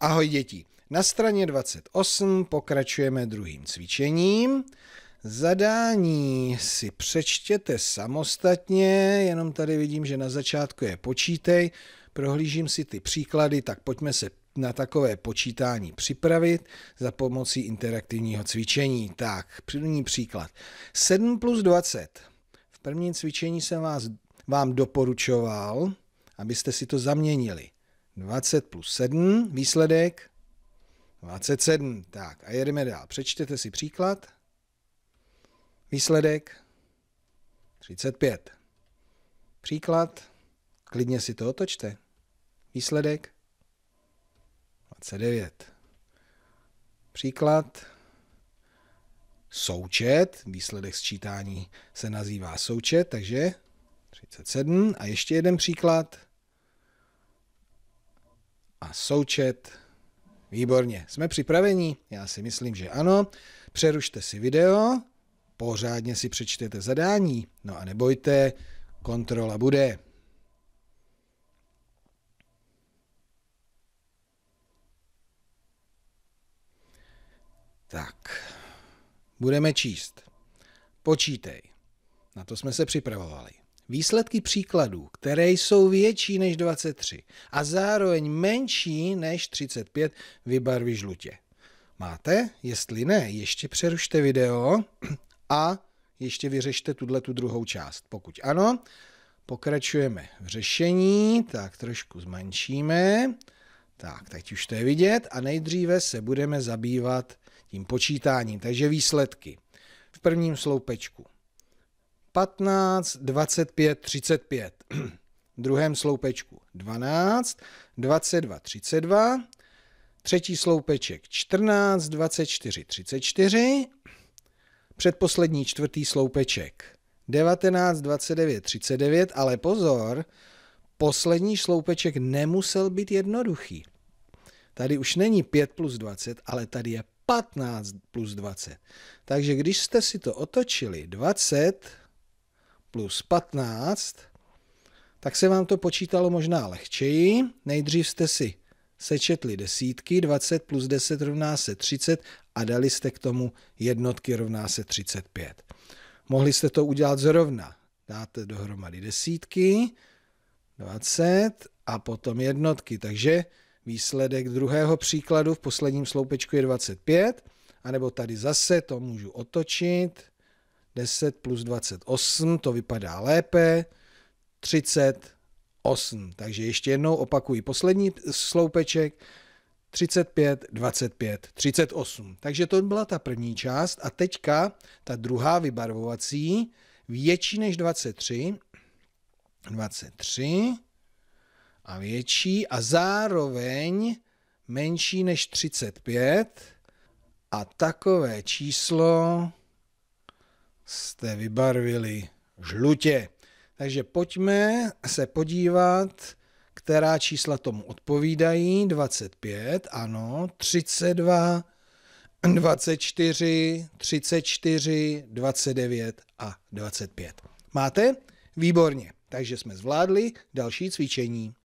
Ahoj děti. Na straně 28 pokračujeme druhým cvičením. Zadání si přečtěte samostatně, jenom tady vidím, že na začátku je počítej. Prohlížím si ty příklady, tak pojďme se na takové počítání připravit za pomocí interaktivního cvičení. Tak, první příklad. 7 plus 20. V prvním cvičení jsem vás, vám doporučoval, abyste si to zaměnili. 20 plus 7, výsledek 27. Tak a jedeme dál. Přečtěte si příklad. Výsledek 35. Příklad. Klidně si to otočte. Výsledek 29. Příklad. Součet. Výsledek sčítání se nazývá součet, takže 37. A ještě jeden příklad a součet. Výborně, jsme připraveni? Já si myslím, že ano. Přerušte si video, pořádně si přečtěte zadání. No a nebojte, kontrola bude. Tak, budeme číst. Počítej. Na to jsme se připravovali výsledky příkladů, které jsou větší než 23 a zároveň menší než 35, vybarví žlutě. Máte? Jestli ne, ještě přerušte video a ještě vyřešte tuhle tu druhou část. Pokud ano, pokračujeme v řešení, tak trošku zmenšíme. Tak, teď už to je vidět a nejdříve se budeme zabývat tím počítáním, takže výsledky. V prvním sloupečku 15, 25, 35. V druhém sloupečku 12, 22, 32. Třetí sloupeček 14, 24, 34. Předposlední čtvrtý sloupeček 19, 29, 39, ale pozor, poslední sloupeček nemusel být jednoduchý. Tady už není 5 plus 20, ale tady je 15 plus 20. Takže když jste si to otočili 20 plus 15, tak se vám to počítalo možná lehčeji. Nejdřív jste si sečetli desítky, 20 plus 10 rovná se 30 a dali jste k tomu jednotky rovná se 35. Mohli jste to udělat zrovna. Dáte dohromady desítky, 20 a potom jednotky, takže výsledek druhého příkladu v posledním sloupečku je 25, anebo tady zase to můžu otočit, 10 plus 28, to vypadá lépe, 38. Takže ještě jednou opakuji poslední sloupeček, 35, 25, 38. Takže to byla ta první část a teďka ta druhá vybarvovací, větší než 23, 23 a větší a zároveň menší než 35 a takové číslo jste vybarvili žlutě. Takže pojďme se podívat, která čísla tomu odpovídají. 25, ano, 32, 24, 34, 29 a 25. Máte? Výborně. Takže jsme zvládli další cvičení.